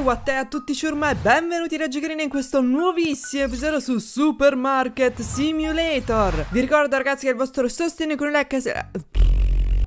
what a tutti ciurma e benvenuti da Giocherina in questo nuovissimo episodio su Supermarket Simulator Vi ricordo ragazzi che il vostro sostegno con un like sarà...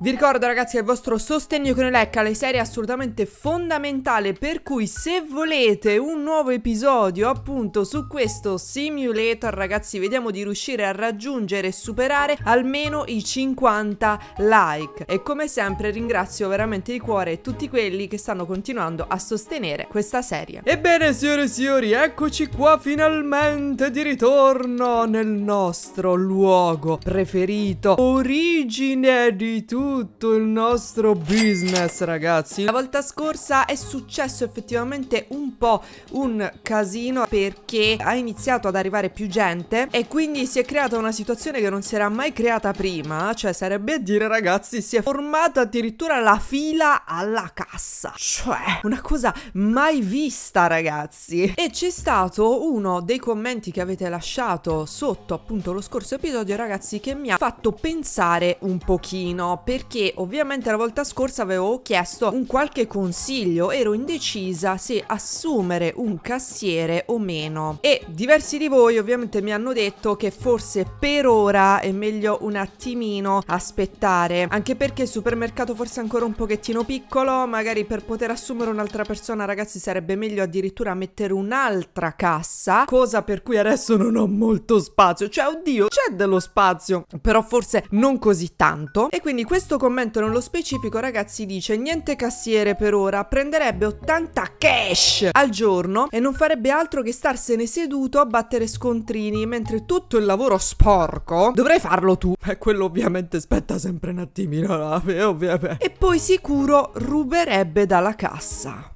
Vi ricordo ragazzi che il vostro sostegno con Elecca alle serie è assolutamente fondamentale per cui se volete un nuovo episodio appunto su questo simulator ragazzi vediamo di riuscire a raggiungere e superare almeno i 50 like e come sempre ringrazio veramente di cuore tutti quelli che stanno continuando a sostenere questa serie. Ebbene signore e signori eccoci qua finalmente di ritorno nel nostro luogo preferito origine di tutti tutto il nostro business ragazzi La volta scorsa è successo effettivamente un po' un casino perché ha iniziato ad arrivare più gente E quindi si è creata una situazione che non si era mai creata prima Cioè sarebbe a dire ragazzi si è formata addirittura la fila alla cassa Cioè una cosa mai vista ragazzi E c'è stato uno dei commenti che avete lasciato sotto appunto lo scorso episodio ragazzi che mi ha fatto pensare un pochino perché perché ovviamente la volta scorsa avevo chiesto un qualche consiglio, ero indecisa se assumere un cassiere o meno e diversi di voi ovviamente mi hanno detto che forse per ora è meglio un attimino aspettare, anche perché il supermercato forse è ancora un pochettino piccolo, magari per poter assumere un'altra persona ragazzi sarebbe meglio addirittura mettere un'altra cassa, cosa per cui adesso non ho molto spazio, cioè oddio c'è dello spazio, però forse non così tanto e quindi questo questo commento nello specifico, ragazzi, dice niente cassiere per ora, prenderebbe 80 cash al giorno e non farebbe altro che starsene seduto a battere scontrini, mentre tutto il lavoro sporco dovrei farlo tu. E eh, quello ovviamente aspetta sempre un attimino, no? e poi sicuro ruberebbe dalla cassa.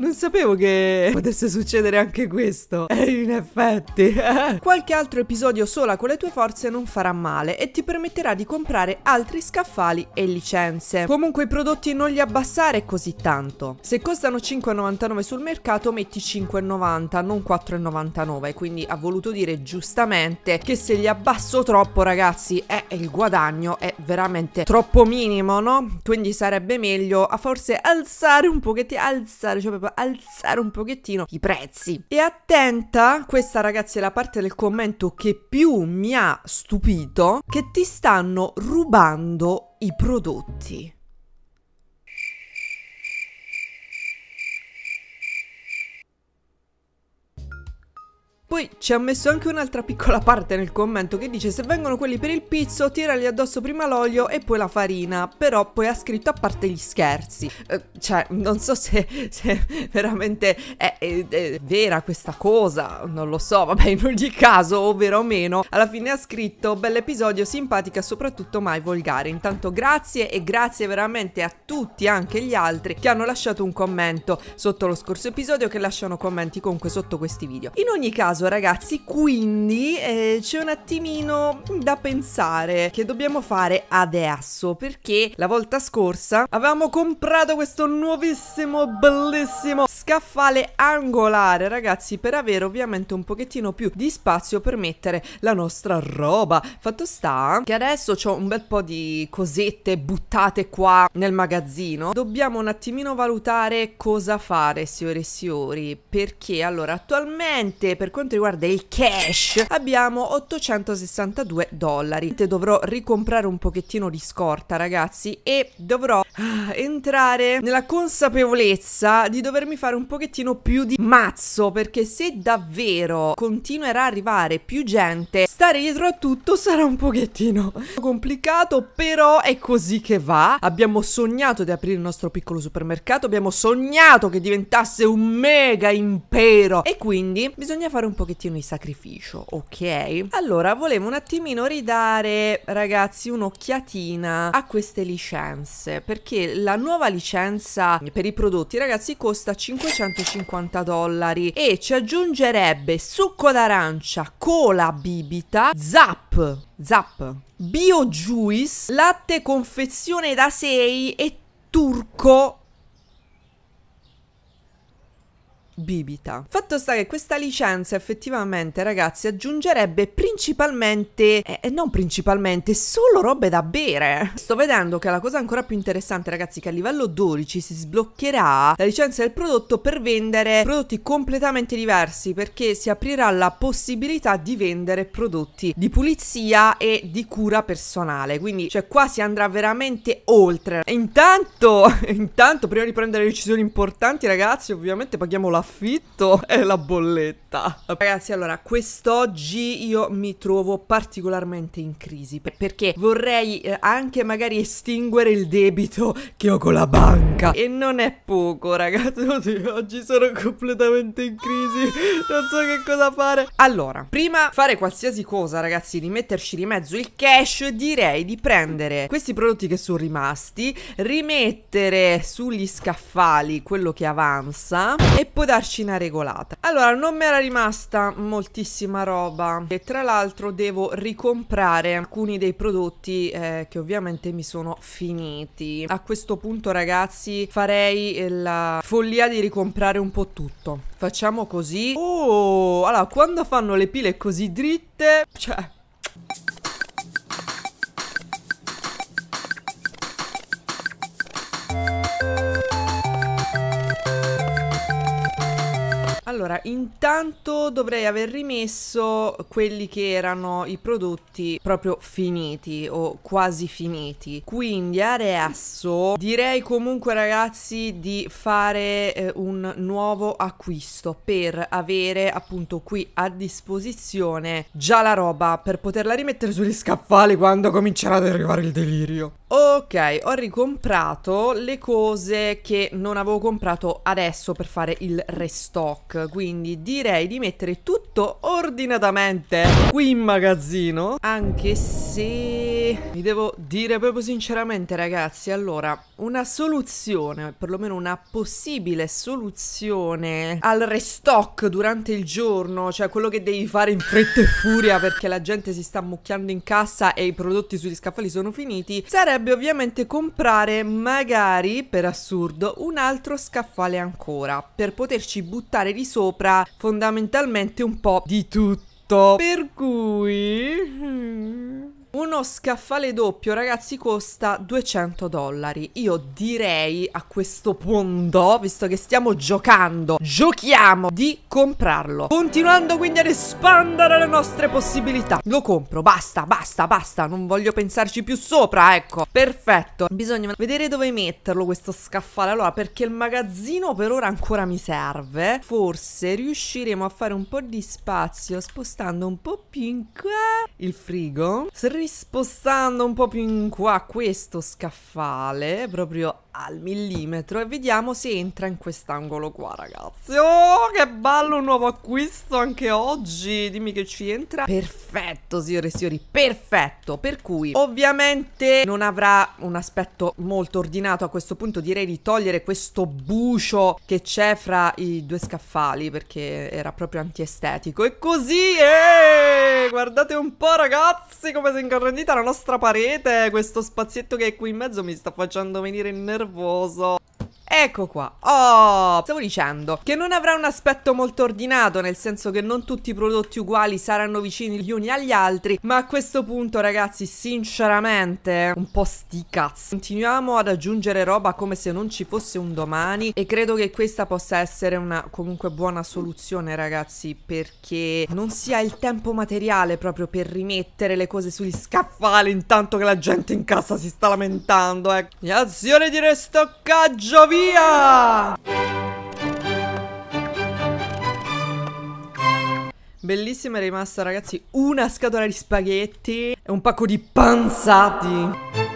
Non sapevo che potesse succedere anche questo. E eh, in effetti. Qualche altro episodio sola con le tue forze non farà male e ti permetterà di comprare altri scaffali e licenze. Comunque i prodotti non li abbassare così tanto. Se costano 5,99 sul mercato metti 5,90 non 4,99 quindi ha voluto dire giustamente che se li abbasso troppo ragazzi è il guadagno è veramente troppo minimo no? Quindi sarebbe meglio a forse alzare un pochettino alzare cioè proprio alzare un pochettino i prezzi. E attenta, questa ragazzi è la parte del commento che più mi ha stupito, che ti stanno rubando i prodotti. Poi ci ha messo anche un'altra piccola parte nel commento che dice se vengono quelli per il pizzo tirali addosso prima l'olio e poi la farina, però poi ha scritto a parte gli scherzi. Eh, cioè, non so se, se veramente è, è, è, vera questa cosa, non lo so, vabbè in ogni caso, ovvero o meno, alla fine ha scritto bell'episodio, simpatica soprattutto mai volgare. Intanto grazie e grazie veramente a tutti, anche gli altri, che hanno lasciato un commento sotto lo scorso episodio, che lasciano commenti comunque sotto questi video. In ogni caso, caso ragazzi, quindi eh, c'è un attimino da pensare che dobbiamo fare adesso, perché la volta scorsa avevamo comprato questo nuovissimo, bellissimo scaffale angolare ragazzi, per avere ovviamente un pochettino più di spazio per mettere la nostra roba. Fatto sta che adesso ho un bel po' di cosette buttate qua nel magazzino, dobbiamo un attimino valutare cosa fare, signore e signori, perché allora attualmente per quanto quanto riguarda il cash abbiamo 862 dollari. Dovrò ricomprare un pochettino di scorta ragazzi e dovrò ah, entrare nella consapevolezza di dovermi fare un pochettino più di mazzo perché se davvero continuerà a arrivare più gente stare dietro a tutto sarà un pochettino complicato però è così che va. Abbiamo sognato di aprire il nostro piccolo supermercato, abbiamo sognato che diventasse un mega impero e quindi bisogna fare un pochettino di sacrificio, ok? Allora, volevo un attimino ridare, ragazzi, un'occhiatina a queste licenze, perché la nuova licenza per i prodotti, ragazzi, costa 550 dollari e ci aggiungerebbe succo d'arancia, cola bibita, zap, zap, juice, latte confezione da 6 e turco bibita. Fatto sta che questa licenza effettivamente ragazzi aggiungerebbe principalmente, e eh, eh, non principalmente, solo robe da bere. Sto vedendo che la cosa ancora più interessante ragazzi che a livello 12 si sbloccherà la licenza del prodotto per vendere prodotti completamente diversi perché si aprirà la possibilità di vendere prodotti di pulizia e di cura personale. Quindi cioè qua si andrà veramente oltre. E intanto, intanto prima di prendere decisioni importanti ragazzi ovviamente paghiamo la l'affitto e la bolletta. Ragazzi, allora, quest'oggi io mi trovo particolarmente in crisi perché vorrei eh, anche magari estinguere il debito che ho con la banca. E non è poco, ragazzi. Oddio, oggi sono completamente in crisi. Non so che cosa fare. Allora, prima fare qualsiasi cosa, ragazzi, di metterci di mezzo il cash, direi di prendere questi prodotti che sono rimasti, rimettere sugli scaffali quello che avanza e poi darci una regolata. Allora, non mi era rimasta moltissima roba e tra l'altro devo ricomprare alcuni dei prodotti eh, che ovviamente mi sono finiti. A questo punto, ragazzi, farei la follia di ricomprare un po' tutto. Facciamo così. Oh, allora, quando fanno le pile così dritte, cioè... Allora, intanto dovrei aver rimesso quelli che erano i prodotti proprio finiti o quasi finiti. Quindi adesso direi comunque ragazzi di fare eh, un nuovo acquisto per avere appunto qui a disposizione già la roba per poterla rimettere sugli scaffali quando comincerà ad arrivare il delirio. Ok, ho ricomprato le cose che non avevo comprato adesso per fare il restock quindi direi di mettere tutto ordinatamente qui in magazzino, anche se vi devo dire proprio sinceramente ragazzi, allora, una soluzione, perlomeno una possibile soluzione al restock durante il giorno, cioè quello che devi fare in fretta e furia perché la gente si sta mucchiando in cassa e i prodotti sugli scaffali sono finiti, sarebbe ovviamente comprare magari, per assurdo, un altro scaffale ancora, per poterci buttare di sopra fondamentalmente un po' di tutto. Per cui... Hmm. Uno scaffale doppio, ragazzi, costa 200 dollari. Io direi a questo punto, visto che stiamo giocando, giochiamo di comprarlo. Continuando quindi ad espandere le nostre possibilità. Lo compro, basta, basta, basta. Non voglio pensarci più sopra, ecco. Perfetto. Bisogna vedere dove metterlo questo scaffale. Allora, perché il magazzino per ora ancora mi serve. Forse riusciremo a fare un po' di spazio spostando un po' più in qua il frigo. Se spostando un po' più in qua questo scaffale, proprio al millimetro e vediamo se entra in quest'angolo qua ragazzi oh che bello un nuovo acquisto anche oggi dimmi che ci entra perfetto signore e signori perfetto per cui ovviamente non avrà un aspetto molto ordinato a questo punto direi di togliere questo bucio che c'è fra i due scaffali perché era proprio antiestetico e così eh, guardate un po' ragazzi come si è ingrandita la nostra parete questo spazietto che è qui in mezzo mi sta facendo venire il nervoso nervoso. Ecco qua. Oh, stavo dicendo che non avrà un aspetto molto ordinato, nel senso che non tutti i prodotti uguali saranno vicini gli uni agli altri, ma a questo punto ragazzi, sinceramente, un po' sti cazzi. Continuiamo ad aggiungere roba come se non ci fosse un domani e credo che questa possa essere una comunque buona soluzione, ragazzi, perché non si ha il tempo materiale proprio per rimettere le cose sugli scaffali intanto che la gente in casa si sta lamentando, eh. Azione di restoccaggio, via! via! Bellissima è rimasta ragazzi una scatola di spaghetti e un pacco di panzati.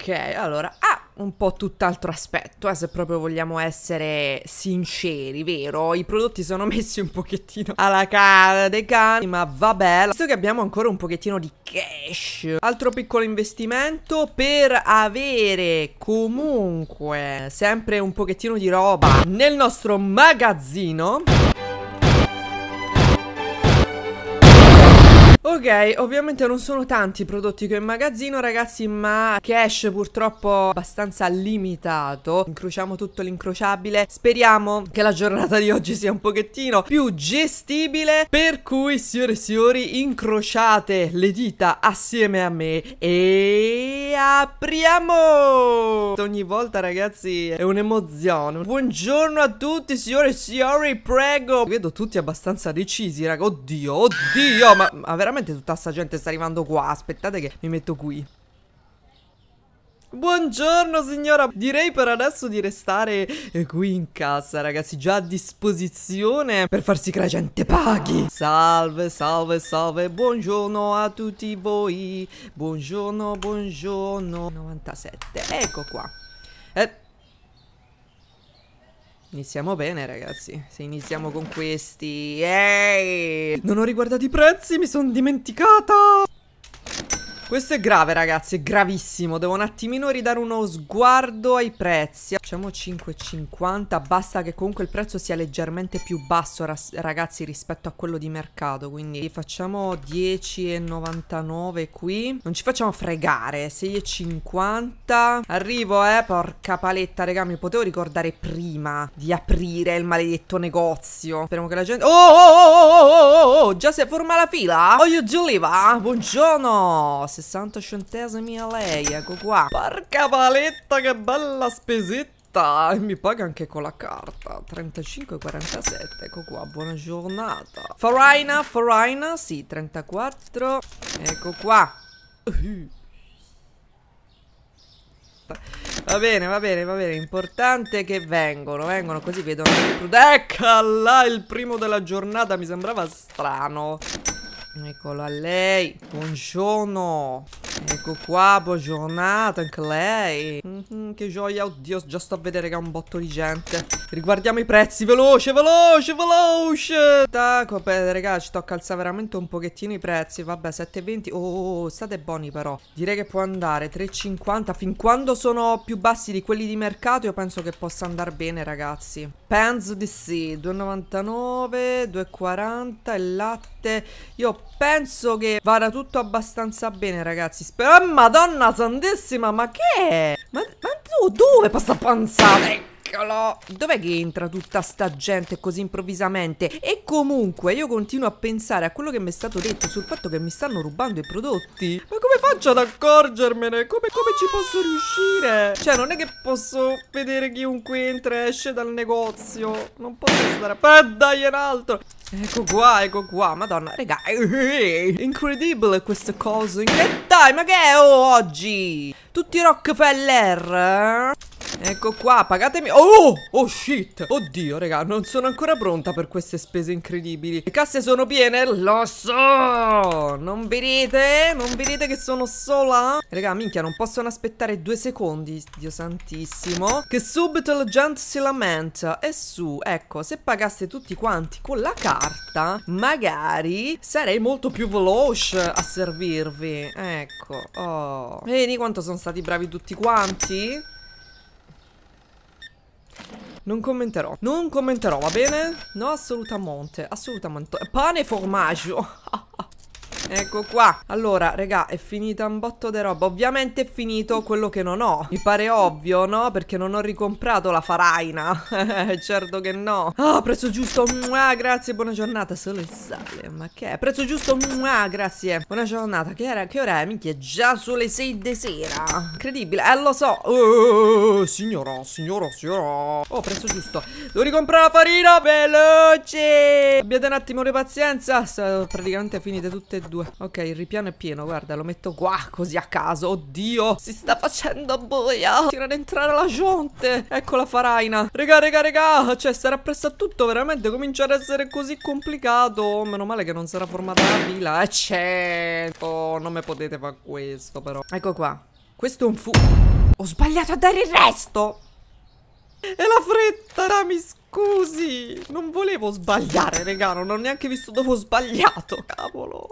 Ok, allora ha un po' tutt'altro aspetto, eh, se proprio vogliamo essere sinceri, vero? I prodotti sono messi un pochettino alla cara dei cani, ma vabbè, visto che abbiamo ancora un pochettino di cash. Altro piccolo investimento per avere comunque sempre un pochettino di roba nel nostro magazzino. Ok, ovviamente non sono tanti i prodotti che ho in magazzino ragazzi, ma cash purtroppo abbastanza limitato, incrociamo tutto l'incrociabile, speriamo che la giornata di oggi sia un pochettino più gestibile, per cui signore e signori incrociate le dita assieme a me e apriamo! Ogni volta ragazzi è un'emozione, buongiorno a tutti signore e signori, prego! Vedo tutti abbastanza decisi raga, oddio, oddio, ma, ma veramente veramente tutta sta gente sta arrivando qua? Aspettate che mi metto qui. Buongiorno signora, direi per adesso di restare eh, qui in casa ragazzi, già a disposizione per far sì che la gente paghi Salve, salve, salve, buongiorno a tutti voi, buongiorno, buongiorno 97, ecco qua Iniziamo bene ragazzi Se iniziamo con questi Ehi! Non ho riguardato i prezzi Mi sono dimenticata questo è grave ragazzi, è gravissimo Devo un attimino ridare uno sguardo ai prezzi Facciamo 5,50 Basta che comunque il prezzo sia leggermente più basso ragazzi rispetto a quello di mercato Quindi facciamo 10,99 qui Non ci facciamo fregare 6,50 Arrivo eh, porca paletta raga Mi potevo ricordare prima di aprire il maledetto negozio Speriamo che la gente... Oh oh oh oh oh oh, oh! Già si forma la fila? Oh Voglio Giuliva? Buongiorno 60 centesimi a lei, ecco qua. Porca paletta, che bella spesetta. E mi paga anche con la carta 35,47 Ecco qua, buona giornata Foraina, Foraina, sì, 34 Ecco qua Va bene, va bene, va bene. Importante che vengono. Vengono così vedono. Eccola! Il primo della giornata mi sembrava strano. Eccola lei. Buongiorno. Ecco qua, buona giornata anche lei. Mm -hmm, che gioia, oddio, già sto a vedere che è un botto di gente. Riguardiamo i prezzi, veloce, veloce, veloce. Taco, beh, raga, ci tocca alzare veramente un pochettino i prezzi. Vabbè, 7,20. Oh, state buoni però. Direi che può andare 3,50. Fin quando sono più bassi di quelli di mercato, io penso che possa andare bene, ragazzi. Pans di sì, 2,99, 2,40 e latte. Io penso che vada tutto abbastanza bene, ragazzi. Spero... Oh, madonna santissima, ma che è? Ma, ma tu dove passa panzata? Eccolo! Dov'è che entra tutta sta gente così improvvisamente? E comunque io continuo a pensare a quello che mi è stato detto sul fatto che mi stanno rubando i prodotti. Ma come faccio ad accorgermene? Come, come ci posso riuscire? Cioè non è che posso vedere chiunque entra e esce dal negozio. Non posso stare... Eh dai, un altro! Ecco qua, ecco qua, madonna, raga, eh, incredibile questa cosa, E dai, ma che è oggi? Tutti Rockefeller? Eh? Ecco qua, pagatemi Oh, oh shit Oddio, raga, non sono ancora pronta per queste spese incredibili Le casse sono piene? Lo so Non vedete? Non vedete che sono sola? Raga, minchia, non possono aspettare due secondi Dio santissimo Che subito la gente si lamenta E su, ecco, se pagaste tutti quanti con la carta Magari sarei molto più veloce a servirvi Ecco, oh Vedi quanto sono stati bravi tutti quanti? Non commenterò. Non commenterò, va bene? No, assolutamente. Assolutamente. Pane e formaggio. Ecco qua. Allora, regà, è finita un botto di roba. Ovviamente è finito quello che non ho. Mi pare ovvio, no? Perché non ho ricomprato la faraina. certo che no. Ah, oh, prezzo giusto. Mua, grazie, buona giornata. Solo il sale. Ma che è? Prezzo giusto. Mua, grazie. Buona giornata. Che, era, che ora è? Minchia, è già sulle 6 di sera. Incredibile. Eh, lo so. Oh, signora, signora, signora. Oh, prezzo giusto. Devo ricomprare la farina veloce. Abbiate un attimo di pazienza. Sono praticamente finite tutte e due due. Ok, il ripiano è pieno, guarda, lo metto qua, così a caso. Oddio, si sta facendo boia. Tira ad entrare la gente. Ecco la faraina. Regà, regà, regà. Cioè, sarà appresso a tutto, veramente. Comincia ad essere così complicato. Meno male che non sarà formata la fila. Eh, certo. non me potete fare questo, però. Ecco qua. Questo è un fu... Ho sbagliato a dare il resto. E la fretta, era mi scusa scusi Non volevo sbagliare, regà Non ho neanche visto dove ho sbagliato Cavolo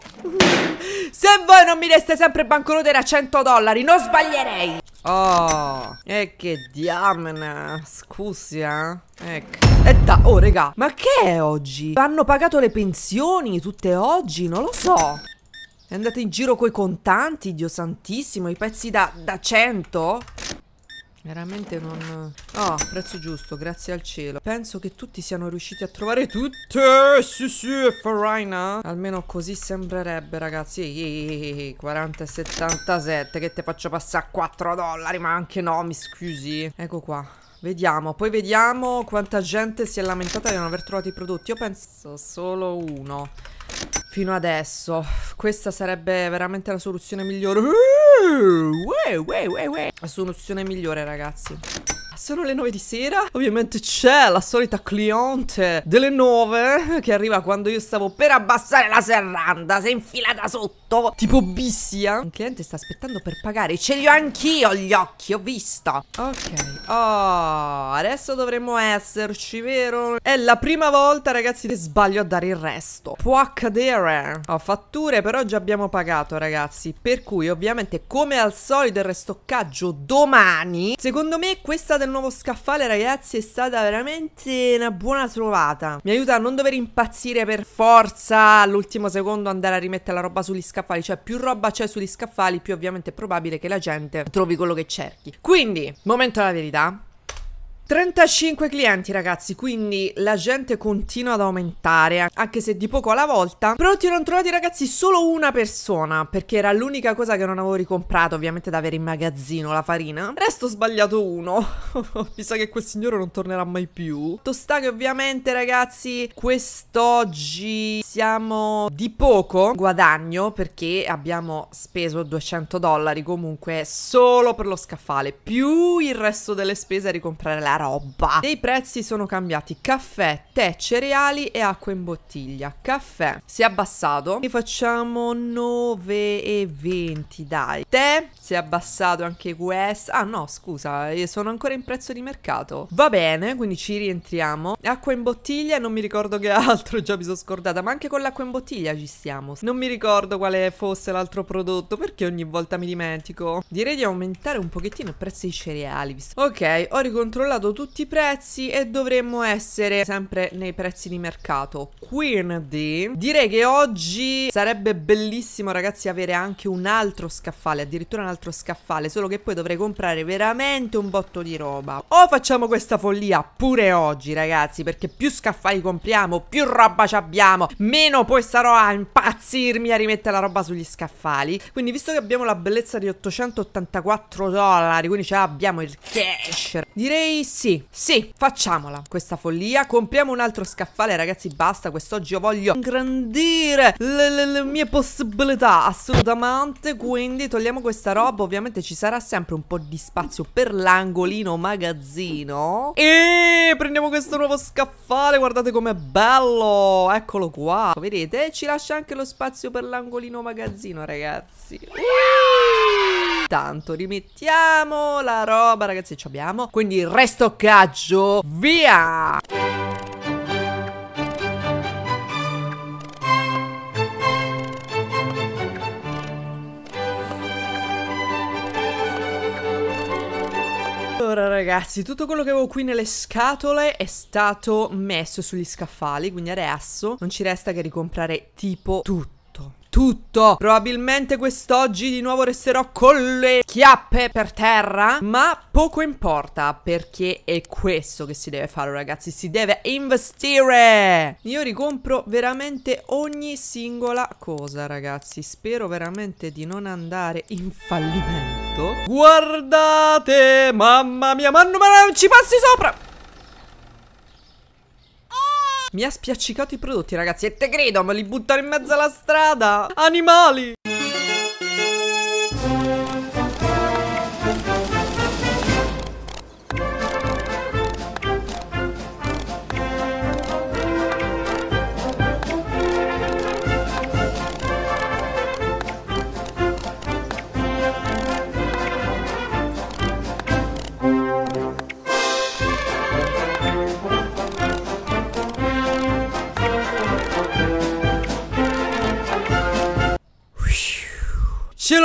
Se voi non mi deste sempre banconote da 100 dollari Non sbaglierei Oh, e che diamine Scusi, eh Ecco E da, oh regà Ma che è oggi? Hanno pagato le pensioni tutte oggi? Non lo so Andate in giro coi contanti, Dio santissimo I pezzi da, da 100? Veramente non... Oh, prezzo giusto, grazie al cielo. Penso che tutti siano riusciti a trovare tutte. Sì, sì, è Farina. Almeno così sembrerebbe, ragazzi. 40 e 77, Che te faccio passare a 4 dollari, ma anche no, mi scusi. Ecco qua. Vediamo, poi vediamo quanta gente si è lamentata di non aver trovato i prodotti. Io penso solo uno fino adesso. Questa sarebbe veramente la soluzione migliore. Uhuh! La soluzione migliore, ragazzi. Sono le 9 di sera, ovviamente c'è la solita cliente delle 9 che arriva quando io stavo per abbassare la serranda, si è infilata sotto, tipo bissia. Un cliente sta aspettando per pagare, ce li ho anch'io gli occhi, ho visto. Ok, oh, adesso dovremmo esserci, vero? È la prima volta, ragazzi, che sbaglio a dare il resto. Può accadere. Ho oh, fatture, però già abbiamo pagato, ragazzi, per cui ovviamente come al solito il restoccaggio domani, secondo me questa deve del nuovo scaffale ragazzi è stata veramente una buona trovata Mi aiuta a non dover impazzire per forza all'ultimo secondo andare a rimettere la roba sugli scaffali Cioè più roba c'è sugli scaffali più ovviamente è probabile che la gente trovi quello che cerchi Quindi, momento della verità 35 clienti ragazzi, quindi la gente continua ad aumentare, anche se di poco alla volta. Prodotti non trovati ragazzi, solo una persona, perché era l'unica cosa che non avevo ricomprato, ovviamente da avere in magazzino la farina. Resto sbagliato uno, mi sa che quel signore non tornerà mai più. che ovviamente ragazzi, quest'oggi siamo di poco guadagno, perché abbiamo speso 200 dollari comunque solo per lo scaffale, più il resto delle spese a ricomprare la la E i prezzi sono cambiati caffè, tè, cereali e acqua in bottiglia. Caffè si è abbassato e facciamo 9,20 dai. Tè si è abbassato anche questo. Ah no, scusa, eh, sono ancora in prezzo di mercato. Va bene, quindi ci rientriamo. Acqua in bottiglia, non mi ricordo che altro, già mi sono scordata, ma anche con l'acqua in bottiglia ci stiamo. Non mi ricordo quale fosse l'altro prodotto, perché ogni volta mi dimentico. Direi di aumentare un pochettino il prezzo dei cereali. Ok, ho ricontrollato verificato tutti i prezzi e dovremmo essere sempre nei prezzi di mercato. Quindi direi che oggi sarebbe bellissimo ragazzi avere anche un altro scaffale, addirittura un altro scaffale, solo che poi dovrei comprare veramente un botto di roba. O facciamo questa follia pure oggi ragazzi, perché più scaffali compriamo, più roba ci abbiamo, meno poi sarò a impazzirmi a rimettere la roba sugli scaffali. Quindi visto che abbiamo la bellezza di 884 dollari, quindi ce l'abbiamo il cash, direi sì, sì, facciamola questa follia. Compriamo un altro scaffale, ragazzi, basta. Quest'oggi io voglio ingrandire le, le, le, mie possibilità, assolutamente. Quindi togliamo questa roba. Ovviamente ci sarà sempre un po' di spazio per l'angolino magazzino. E prendiamo questo nuovo scaffale, guardate com'è bello. Eccolo qua, vedete? Ci lascia anche lo spazio per l'angolino magazzino, ragazzi. Intanto rimettiamo la roba, ragazzi, ci abbiamo. Quindi resto stoccaggio Via Allora ragazzi, tutto quello che avevo qui nelle scatole è stato messo sugli scaffali, quindi adesso non ci resta che ricomprare tipo tutto tutto Probabilmente quest'oggi di nuovo resterò con le chiappe per terra Ma poco importa perché è questo che si deve fare ragazzi Si deve investire Io ricompro veramente ogni singola cosa ragazzi Spero veramente di non andare in fallimento Guardate mamma mia ma non ci passi sopra mi ha spiaccicato i prodotti ragazzi E te credo ma li buttano in mezzo alla strada Animali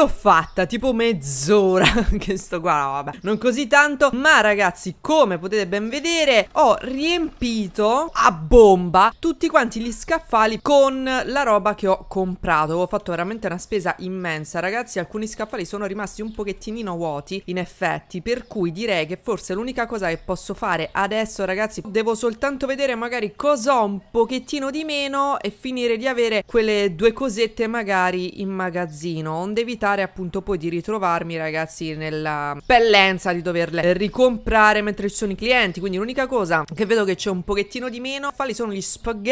l'ho fatta tipo mezz'ora che sto qua, vabbè, non così tanto, ma ragazzi, come potete ben vedere, ho riempito a bomba tutti quanti gli scaffali con la roba che ho comprato. Ho fatto veramente una spesa immensa, ragazzi, alcuni scaffali sono rimasti un pochettino vuoti in effetti, per cui direi che forse l'unica cosa che posso fare adesso, ragazzi, devo soltanto vedere magari cosa ho un pochettino di meno e finire di avere quelle due cosette magari in magazzino, onde evitare evitare appunto poi di ritrovarmi ragazzi nella pellenza di doverle ricomprare mentre ci sono i clienti quindi l'unica cosa che vedo che c'è un pochettino di meno quali sono gli spaghetti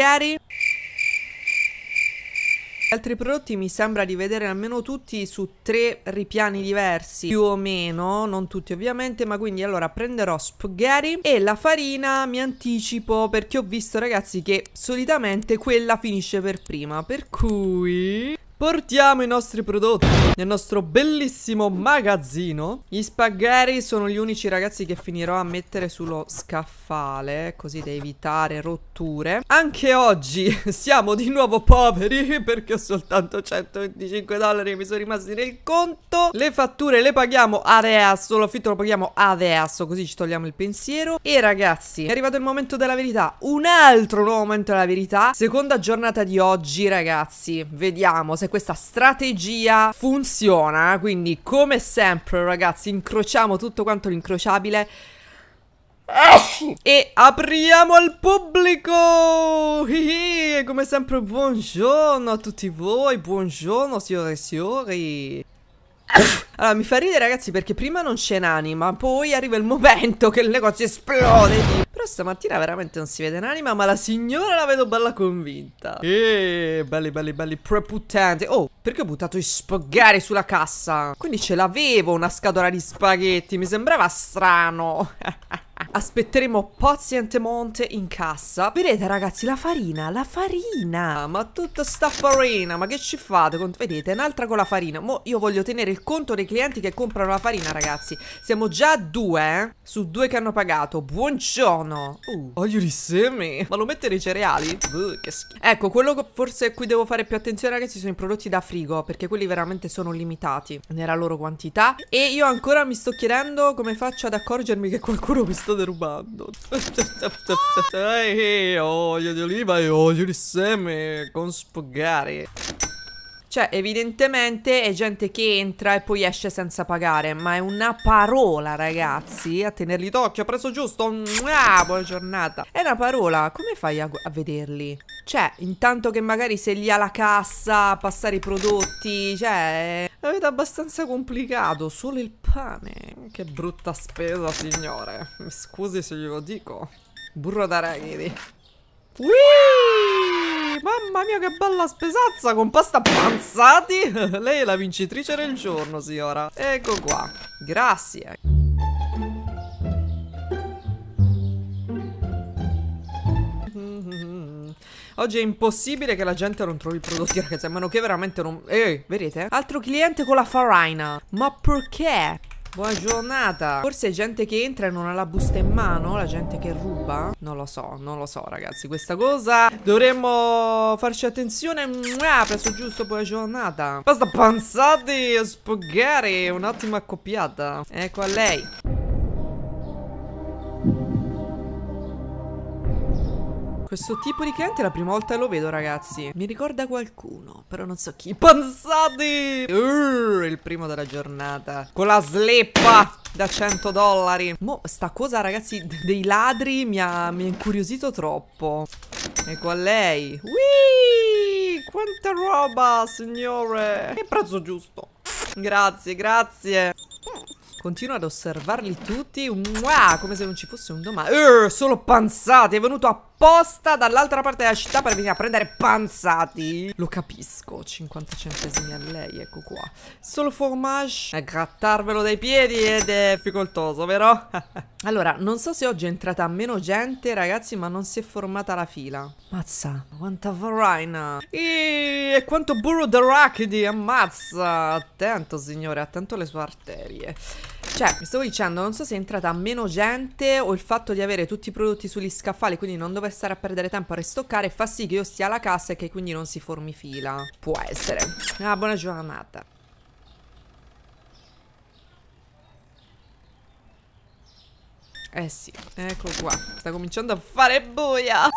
altri prodotti mi sembra di vedere almeno tutti su tre ripiani diversi più o meno non tutti ovviamente ma quindi allora prenderò spaghetti e la farina mi anticipo perché ho visto ragazzi che solitamente quella finisce per prima per cui portiamo i nostri prodotti nel nostro bellissimo magazzino. Gli spaghetti sono gli unici ragazzi che finirò a mettere sullo scaffale, così da evitare rotture. Anche oggi siamo di nuovo poveri perché ho soltanto 125 dollari che mi sono rimasti nel conto. Le fatture le paghiamo adesso, l'affitto lo paghiamo adesso, così ci togliamo il pensiero. E ragazzi, è arrivato il momento della verità, un altro nuovo momento della verità. Seconda giornata di oggi, ragazzi. Vediamo se questa strategia funziona, quindi come sempre ragazzi incrociamo tutto quanto l'incrociabile e apriamo al pubblico! Come sempre, buongiorno a tutti voi, buongiorno signore e signori! Allora, mi fa ridere ragazzi perché prima non c'è un'anima, poi arriva il momento che il negozio esplode. Però stamattina veramente non si vede un'anima, ma la signora la vedo bella convinta. Eeeh, belli, belli, belli, prepotente. Oh, perché ho buttato i spaghetti sulla cassa? Quindi ce l'avevo una scatola di spaghetti, mi sembrava strano. Aspetteremo pazientemente in cassa. Vedete ragazzi, la farina, la farina. Ah, ma tutta sta farina, ma che ci fate? Vedete, un'altra con la farina. Mo io voglio tenere il conto dei clienti che comprano la farina, ragazzi. Siamo già a due, eh? Su due che hanno pagato. Buongiorno. Uh, olio di semi. Ma lo mette nei cereali? Uh, che schifo. Ecco, quello che forse qui devo fare più attenzione, ragazzi, sono i prodotti da frigo. Perché quelli veramente sono limitati nella loro quantità. E io ancora mi sto chiedendo come faccio ad accorgermi che qualcuno mi sta rubando? Ehi, olio di oliva e olio di seme con spugare. Cioè, evidentemente è gente che entra e poi esce senza pagare, ma è una parola, ragazzi, a tenerli d'occhio, preso giusto, Mua, buona giornata. È una parola, come fai a, a vederli? Cioè, intanto che magari se li ha la cassa, passare i prodotti, cioè... L'avete abbastanza complicato, solo il pane. Che brutta spesa, signore. Mi scusi se glielo dico. Burro d'arachidi. Whee! Mamma mia che bella spesazza con pasta panzati Lei è la vincitrice del giorno signora Ecco qua Grazie Oggi è impossibile che la gente non trovi i prodotti, ragazzi. A meno che veramente non. Ehi, vedete? Altro cliente con la farina. Ma perché? Buona giornata Forse gente che entra e non ha la busta in mano La gente che ruba Non lo so, non lo so ragazzi Questa cosa dovremmo farci attenzione Ah, preso giusto buona giornata Basta panzate e spuggare Un'ottima accoppiata Ecco a lei Questo tipo di cliente è la prima volta che lo vedo, ragazzi. Mi ricorda qualcuno, però non so chi. Panzati! Uh, il primo della giornata. Con la sleppa! da 100 dollari. Mo, sta cosa, ragazzi, dei ladri mi ha, mi ha incuriosito troppo. E a lei. Whee! Quanta roba, signore! Che prezzo giusto. Grazie, grazie. Continuo ad osservarli tutti. Mua, come se non ci fosse un domani. Uh, solo panzati, è venuto a apposta dall'altra parte della città per venire a prendere panzati. Lo capisco, 50 centesimi a lei, ecco qua. Solo formage, è grattarvelo dai piedi ed è difficoltoso, vero? allora, non so se oggi è entrata meno gente, ragazzi, ma non si è formata la fila. Mazza, quanta varaina. E quanto burro d'arachidi, ammazza. Attento, signore, attento alle sue arterie. Cioè, mi stavo dicendo, non so se è entrata meno gente o il fatto di avere tutti i prodotti sugli scaffali, quindi non dover stare a perdere tempo a restoccare, fa sì che io stia alla cassa e che quindi non si formi fila. Può essere. Ah, buona giornata. Eh sì, ecco qua. Sta cominciando a fare buia.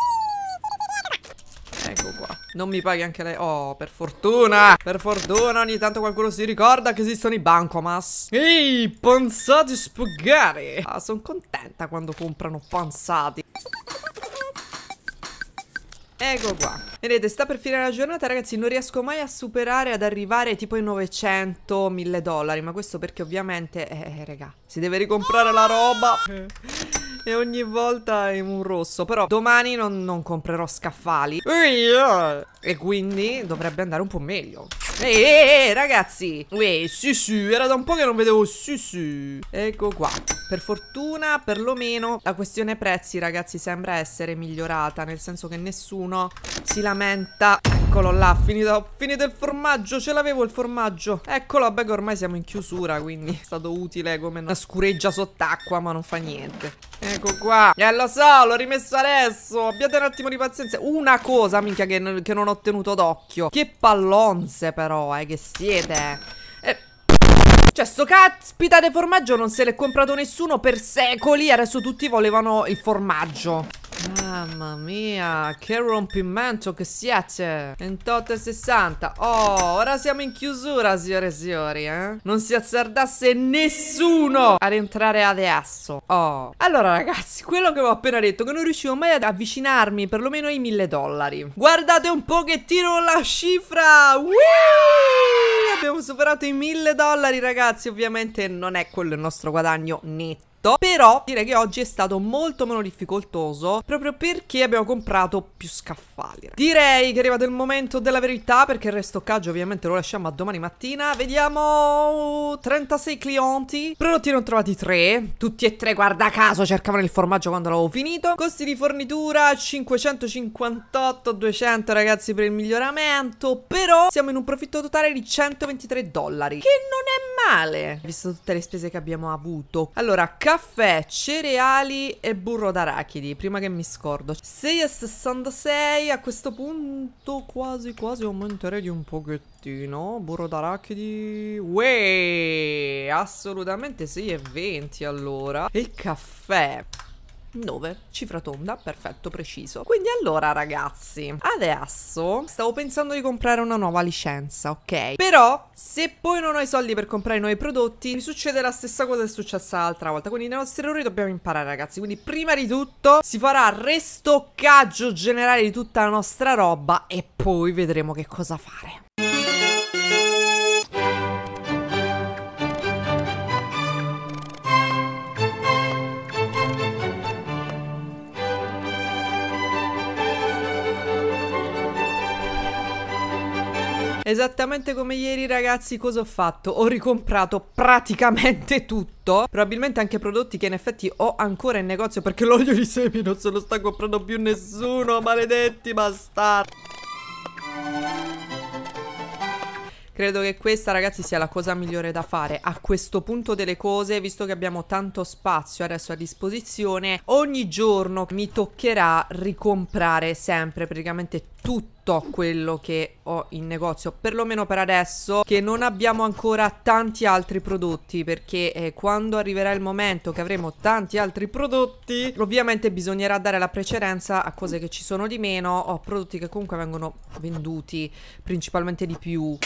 Ecco qua. Non mi paghi anche lei. Oh, per fortuna. Per fortuna ogni tanto qualcuno si ricorda che esistono i bancomas. Ehi, panzati sfogare. Ah, sono contenta quando comprano panzati. Ecco qua. Vedete, sta per finire la giornata, ragazzi. Non riesco mai a superare, ad arrivare tipo ai 900, 1000 dollari. Ma questo perché ovviamente, eh, eh, raga, si deve ricomprare la roba. Eh. E ogni volta è un rosso. Però domani non, non comprerò scaffali. E quindi dovrebbe andare un po' meglio. Ehi, ragazzi. Uè, sì, sì. Era da un po' che non vedevo sì, sì. Ecco qua. Per fortuna, perlomeno, la questione prezzi, ragazzi, sembra essere migliorata. Nel senso che nessuno si lamenta. Eccolo là, finito, finito il formaggio. Ce l'avevo il formaggio. Eccolo, beh, ormai siamo in chiusura, quindi è stato utile come una scureggia sott'acqua, ma non fa niente. Ecco qua E eh, lo so, l'ho rimesso adesso Abbiate un attimo di pazienza Una cosa, minchia, che, che non ho tenuto d'occhio Che pallonze però, eh, che siete eh. Cioè, sto caspita di formaggio non se l'è comprato nessuno per secoli Adesso tutti volevano il formaggio Mamma mia, che rompimento che siete! 28 e 60. Oh, ora siamo in chiusura, signore e signori, eh? Non si azzardasse nessuno a rientrare adesso. Oh. Allora, ragazzi, quello che ho appena detto, che non riuscivo mai ad avvicinarmi perlomeno ai 1000 dollari. Guardate un pochettino la cifra! Whee! Abbiamo superato i 1000 dollari, ragazzi. Ovviamente non è quello il nostro guadagno netto fatto Però direi che oggi è stato molto meno difficoltoso Proprio perché abbiamo comprato più scaffali Direi che è arrivato il momento della verità Perché il restoccaggio ovviamente lo lasciamo a domani mattina Vediamo 36 uh, clienti Prodotti ne ho trovati 3 Tutti e tre guarda caso cercavano il formaggio quando l'avevo finito Costi di fornitura 558 200 ragazzi per il miglioramento Però siamo in un profitto totale di 123 dollari Che non è male Visto tutte le spese che abbiamo avuto Allora cavolo Caffè, cereali e burro d'arachidi, prima che mi scordo. 6,66, a questo punto quasi quasi aumenterei di un pochettino. Burro d'arachidi, uè, assolutamente 6,20 allora. E il caffè, 9, cifra tonda, perfetto, preciso. Quindi allora ragazzi, adesso stavo pensando di comprare una nuova licenza, ok? Però se poi non ho i soldi per comprare i nuovi prodotti, mi succede la stessa cosa che è successa l'altra volta. Quindi nei nostri errori dobbiamo imparare ragazzi. Quindi prima di tutto si farà restoccaggio generale di tutta la nostra roba e poi vedremo che cosa fare. Esattamente come ieri ragazzi cosa ho fatto? Ho ricomprato praticamente tutto Probabilmente anche prodotti che in effetti ho ancora in negozio Perché l'olio di semi non se lo sta comprando più nessuno Maledetti bastardi Credo che questa ragazzi sia la cosa migliore da fare a questo punto delle cose visto che abbiamo tanto spazio adesso a disposizione ogni giorno mi toccherà ricomprare sempre praticamente tutto tutto quello che ho in negozio, perlomeno per adesso, che non abbiamo ancora tanti altri prodotti, perché eh, quando arriverà il momento che avremo tanti altri prodotti, ovviamente bisognerà dare la precedenza a cose che ci sono di meno o prodotti che comunque vengono venduti principalmente di più.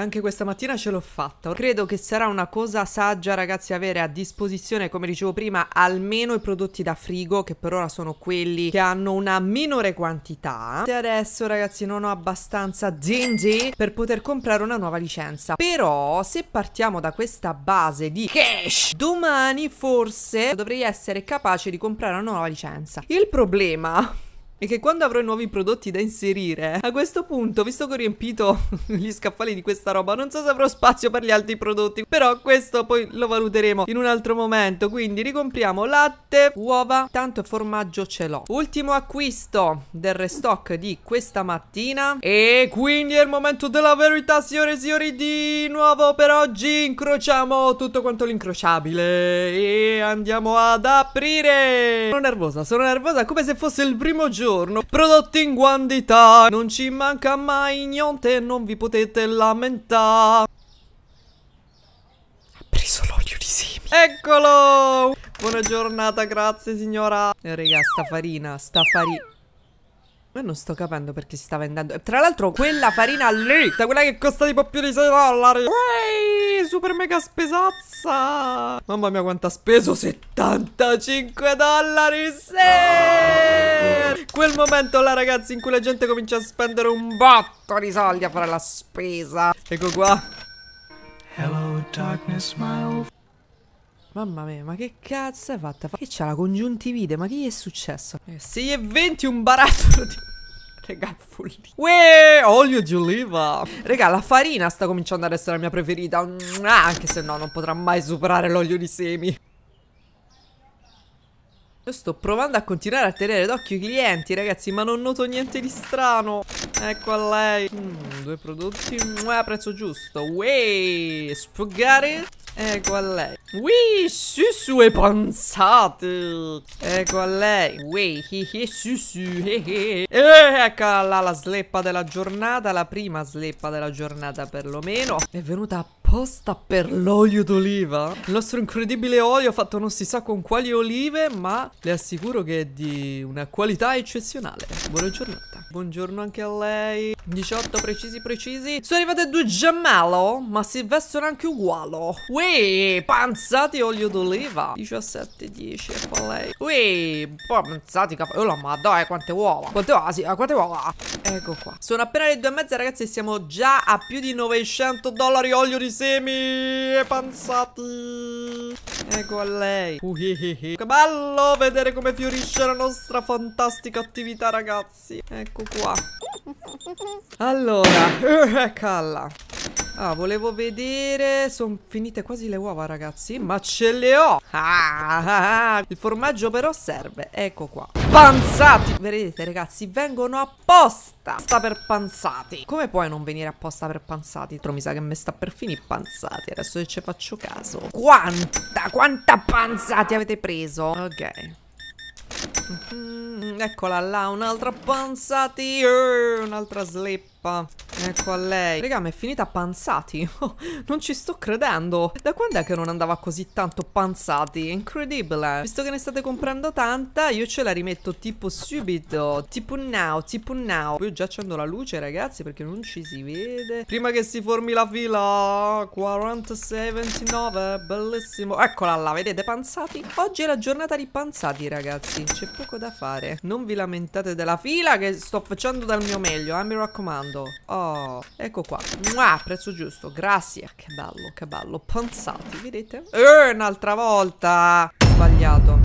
anche questa mattina ce l'ho fatta. Credo che sarà una cosa saggia ragazzi avere a disposizione, come dicevo prima, almeno i prodotti da frigo, che per ora sono quelli che hanno una minore quantità. E adesso ragazzi non ho abbastanza zinzi per poter comprare una nuova licenza. Però se partiamo da questa base di cash, domani forse dovrei essere capace di comprare una nuova licenza. Il problema e che quando avrò nuovi prodotti da inserire, a questo punto, visto che ho riempito gli scaffali di questa roba, non so se avrò spazio per gli altri prodotti, però questo poi lo valuteremo in un altro momento, quindi ricompriamo latte, uova, tanto formaggio ce l'ho. Ultimo acquisto del restock di questa mattina e quindi è il momento della verità, signore e signori, di nuovo per oggi incrociamo tutto quanto l'incrociabile e andiamo ad aprire. Sono nervosa, sono nervosa come se fosse il primo giorno giorno Prodotti in quantità Non ci manca mai niente Non vi potete lamentare Ha preso l'olio di semi Eccolo Buona giornata grazie signora eh, Raga sta farina Sta farina ma non sto capendo perché si sta vendendo. Tra l'altro, quella farina lì, quella che costa tipo più di 6 dollari. Ueeeh, super mega spesazza. Mamma mia, quanto ha speso? 75 dollari. Sì! Quel momento là, ragazzi, in cui la gente comincia a spendere un botto di soldi a fare la spesa. Ecco qua. Hello, darkness, my old Mamma mia, ma che cazzo è fatta? Che c'ha la congiuntivite? Ma che gli è successo? Eh, 6 e 20 un barattolo di... Regà, folli. Uè, olio di oliva. Regà, la farina sta cominciando ad essere la mia preferita. Anche se no, non potrà mai superare l'olio di semi. Io sto provando a continuare a tenere d'occhio i clienti, ragazzi, ma non noto niente di strano. Ecco a lei. Mm, due prodotti a prezzo giusto. Uè, sfogare. Ecco eh, a lei. Ui, su e panzate. Ecco eh, a lei. Ui, hi, hi, su he, he. Eh, Eccola là, la sleppa della giornata, la prima sleppa della giornata perlomeno. È venuta apposta per l'olio d'oliva. Il nostro incredibile olio fatto non si sa con quali olive, ma le assicuro che è di una qualità eccezionale. Buona giornata. Buongiorno anche a lei 18 precisi precisi Sono arrivate due gemello Ma si vestono anche ugualo Uè panzati olio d'oliva 17 10 e poi lei Uè panzati caffè Oh la madonna quante uova Quante uova sì eh, quante uova Ecco qua Sono appena le due e mezza ragazzi E siamo già a più di 900 dollari olio di semi E panzati Ecco a lei Uhihihi Che bello vedere come fiorisce la nostra fantastica attività ragazzi Ecco ecco qua. Allora, calla. Ah, volevo vedere... Sono finite quasi le uova, ragazzi. Ma ce le ho! Ah, ah, il formaggio però serve. Ecco qua. Panzati! Vedete, ragazzi, vengono apposta. Sta per panzati. Come puoi non venire apposta per panzati? Però mi sa che me sta per finire panzati. Adesso che ci faccio caso. Quanta, quanta panzati avete preso? Ok. Mm-hmm. eccola là, un'altra panzatina, eh, un'altra slip mappa. Ecco, ecco a lei. Raga, ma è finita panzati. non ci sto credendo. Da quando è che non andava così tanto panzati? incredibile. Visto che ne state comprando tanta, io ce la rimetto tipo subito. Tipo now, tipo now. Poi io già accendo la luce, ragazzi, perché non ci si vede. Prima che si formi la fila. 4079, bellissimo. Eccola là, vedete, panzati? Oggi è la giornata di panzati, ragazzi. C'è poco da fare. Non vi lamentate della fila che sto facendo dal mio meglio, eh, mi raccomando mondo. Oh, ecco qua. Mua, prezzo giusto, grazie. Che bello, che bello. Panzati, vedete? Eh, un'altra volta. Sbagliato.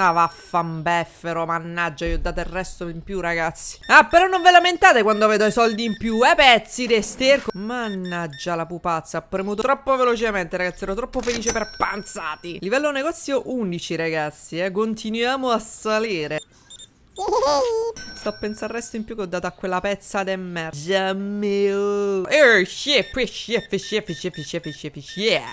Ah, vaffanbeffero, mannaggia, io dato il resto in più, ragazzi. Ah, però non ve lamentate quando vedo i soldi in più, eh, pezzi di sterco. Mannaggia la pupazza, ha premuto troppo velocemente, ragazzi, ero troppo felice per panzati. Livello negozio 11, ragazzi, eh, continuiamo a salire. Sto pensando al resto in più che ho dato a quella pezza di merda.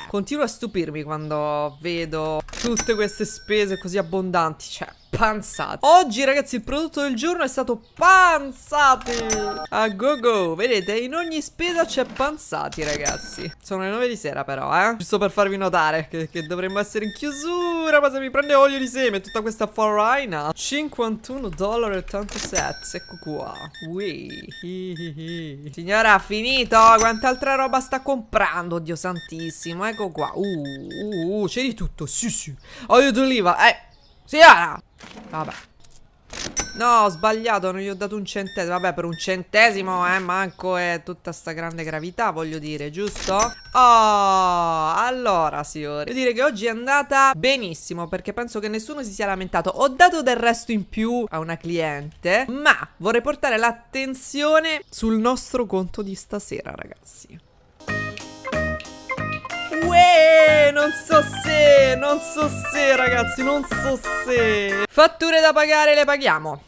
Continuo a stupirmi quando vedo tutte queste spese così abbondanti. Cioè, panzate Oggi ragazzi il prodotto del giorno è stato panzate A go go Vedete in ogni spesa c'è panzati ragazzi Sono le 9 di sera però eh Giusto per farvi notare che, che dovremmo essere in chiusura Ma se mi prende olio di seme tutta questa foraina 51,87 Ecco qua Ui. Signora finito Quant'altra roba sta comprando Dio santissimo Ecco qua Uh, uh, uh c'è di tutto Sì sì Olio d'oliva Eh Signora, Vabbè. No, ho sbagliato, non gli ho dato un centesimo. Vabbè, per un centesimo, eh, manco è tutta sta grande gravità, voglio dire, giusto? Oh, allora, signori. Devo dire che oggi è andata benissimo, perché penso che nessuno si sia lamentato. Ho dato del resto in più a una cliente, ma vorrei portare l'attenzione sul nostro conto di stasera, ragazzi. Eh, non so se, non so se ragazzi, non so se Fatture da pagare le paghiamo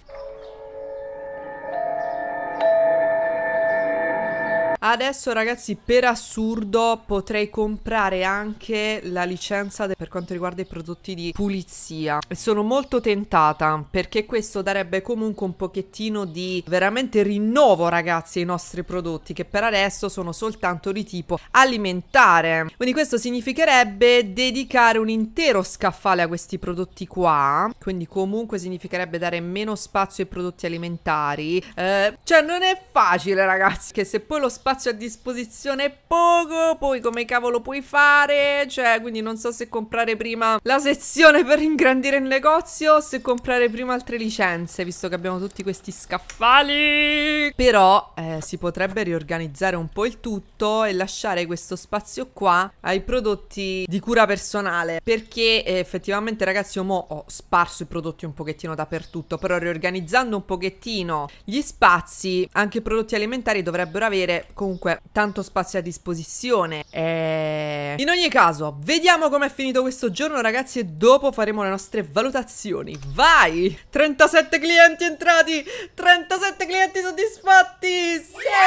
Adesso ragazzi per assurdo potrei comprare anche la licenza per quanto riguarda i prodotti di pulizia e sono molto tentata perché questo darebbe comunque un pochettino di veramente rinnovo ragazzi ai nostri prodotti che per adesso sono soltanto di tipo alimentare. Quindi questo significherebbe dedicare un intero scaffale a questi prodotti qua, quindi comunque significherebbe dare meno spazio ai prodotti alimentari. Eh, cioè non è facile ragazzi che se poi lo spazio spazio a disposizione è poco, poi come cavolo puoi fare, cioè quindi non so se comprare prima la sezione per ingrandire il negozio o se comprare prima altre licenze, visto che abbiamo tutti questi scaffali. Però eh, si potrebbe riorganizzare un po' il tutto e lasciare questo spazio qua ai prodotti di cura personale, perché eh, effettivamente ragazzi io mo ho sparso i prodotti un pochettino dappertutto, però riorganizzando un pochettino gli spazi, anche i prodotti alimentari dovrebbero avere con comunque tanto spazio a disposizione. E... Eh, in ogni caso, vediamo com'è finito questo giorno ragazzi e dopo faremo le nostre valutazioni. Vai! 37 clienti entrati! 37 clienti soddisfatti! Sì!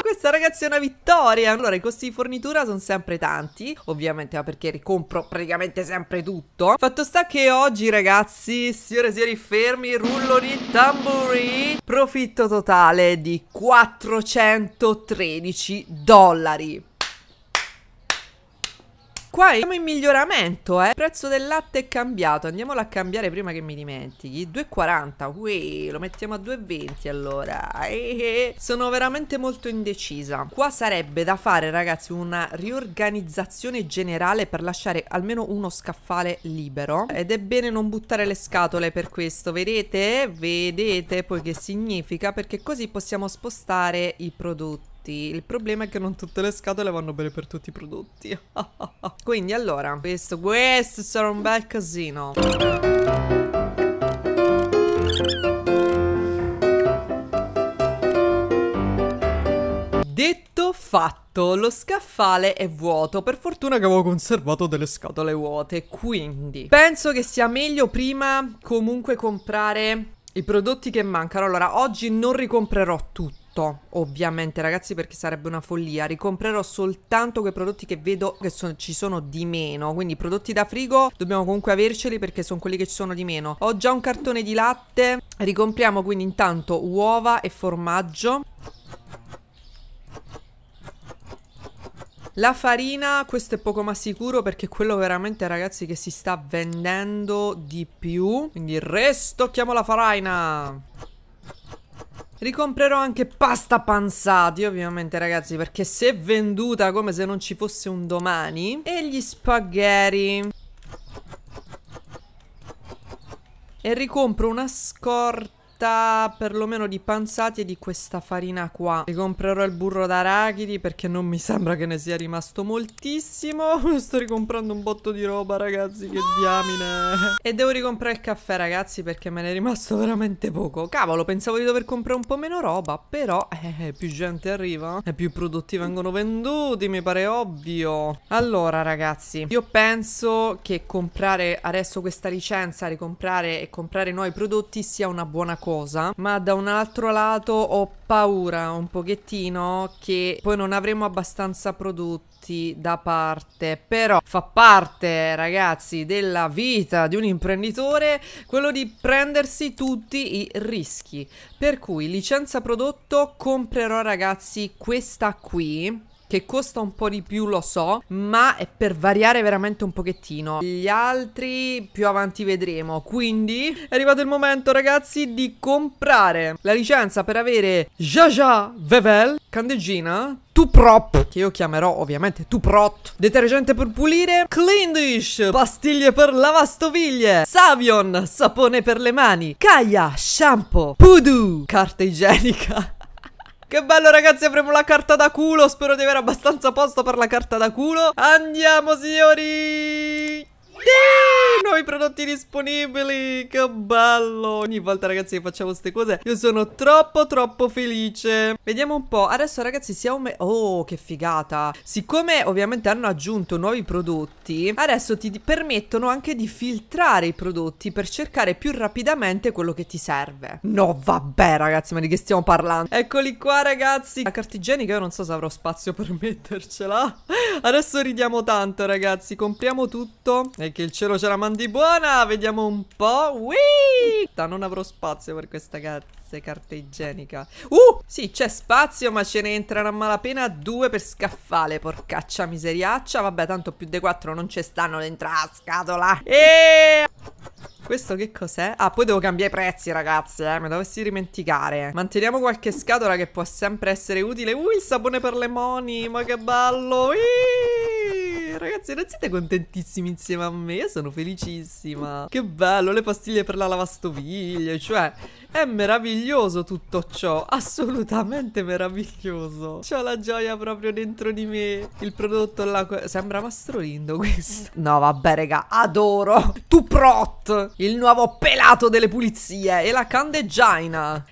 Questa ragazzi è una vittoria! Allora, i costi di fornitura sono sempre tanti, ovviamente, ma perché ricompro praticamente sempre tutto. Fatto sta che oggi ragazzi, signore e signori, fermi, rullo di tamburi, profitto totale di 400 413 dollari qua siamo in miglioramento, eh. Il prezzo del latte è cambiato. Andiamolo a cambiare prima che mi dimentichi. 2,40. Ui, lo mettiamo a 2,20 allora. Ehe. Eh, eh. Sono veramente molto indecisa. Qua sarebbe da fare, ragazzi, una riorganizzazione generale per lasciare almeno uno scaffale libero. Ed è bene non buttare le scatole per questo. Vedete? Vedete poi che significa? Perché così possiamo spostare i prodotti prodotti. Il problema è che non tutte le scatole vanno bene per tutti i prodotti. Quindi allora, questo, questo sarà un bel casino. Detto fatto, lo scaffale è vuoto. Per fortuna che avevo conservato delle scatole vuote. Quindi penso che sia meglio prima comunque comprare i prodotti che mancano. Allora, oggi non ricomprerò tutti tutto, ovviamente ragazzi, perché sarebbe una follia. Ricomprerò soltanto quei prodotti che vedo che sono, ci sono di meno. Quindi prodotti da frigo dobbiamo comunque averceli perché sono quelli che ci sono di meno. Ho già un cartone di latte. Ricompriamo quindi intanto uova e formaggio. La farina, questo è poco ma sicuro perché è quello veramente ragazzi che si sta vendendo di più. Quindi restocchiamo la farina. Ricomprerò anche pasta panzati, ovviamente ragazzi, perché se venduta come se non ci fosse un domani. E gli spaghetti. E ricompro una scorta fatta perlomeno di panzati e di questa farina qua. Mi comprerò il burro d'arachidi perché non mi sembra che ne sia rimasto moltissimo. Sto ricomprando un botto di roba, ragazzi, che diamine. E devo ricomprare il caffè, ragazzi, perché me ne è rimasto veramente poco. Cavolo, pensavo di dover comprare un po' meno roba, però eh, eh, più gente arriva eh, e più prodotti vengono venduti, mi pare ovvio. Allora, ragazzi, io penso che comprare adesso questa licenza, ricomprare e comprare nuovi prodotti sia una buona cosa cosa, ma da un altro lato ho paura un pochettino che poi non avremo abbastanza prodotti da parte, però fa parte, ragazzi, della vita di un imprenditore quello di prendersi tutti i rischi. Per cui licenza prodotto comprerò ragazzi questa qui che costa un po' di più, lo so, ma è per variare veramente un pochettino. Gli altri più avanti vedremo, quindi è arrivato il momento ragazzi di comprare la licenza per avere Jaja Vevel, candeggina, Tuprop, che io chiamerò ovviamente Tuprot, detergente per pulire, Clean Dish, pastiglie per lavastoviglie, Savion, sapone per le mani, Kaya, shampoo, Pudu, carta igienica che bello ragazzi avremo la carta da culo Spero di avere abbastanza posto per la carta da culo Andiamo signori Nuovi prodotti disponibili Che bello Ogni volta ragazzi che facciamo queste cose Io sono troppo troppo felice Vediamo un po' Adesso ragazzi siamo Oh che figata Siccome ovviamente hanno aggiunto nuovi prodotti Adesso ti permettono anche di filtrare i prodotti Per cercare più rapidamente quello che ti serve No vabbè ragazzi ma di che stiamo parlando Eccoli qua ragazzi La carta igienica io non so se avrò spazio per mettercela Adesso ridiamo tanto ragazzi Compriamo tutto E che il cielo ce la mandi buona. Vediamo un po'. Whee! Non avrò spazio per questa cazzo carta igienica. Uh! Sì, c'è spazio, ma ce ne entrano a malapena due per scaffale. Porcaccia miseriaccia. Vabbè, tanto più di quattro non ci stanno dentro la scatola. E... Questo che cos'è? Ah, poi devo cambiare i prezzi, ragazzi, eh. Me dovessi dimenticare. Manteniamo qualche scatola che può sempre essere utile. Uh, il sapone per le moni. Ma che ballo. Iii! Eh, ragazzi, non siete contentissimi insieme a me? Io sono felicissima. Che bello, le pastiglie per la lavastoviglie. Cioè, è meraviglioso tutto ciò. Assolutamente meraviglioso. C'ho la gioia proprio dentro di me. Il prodotto là... Sembra Mastrolindo questo. No, vabbè, raga, adoro. Tu pro il nuovo pelato delle pulizie e la candeggina.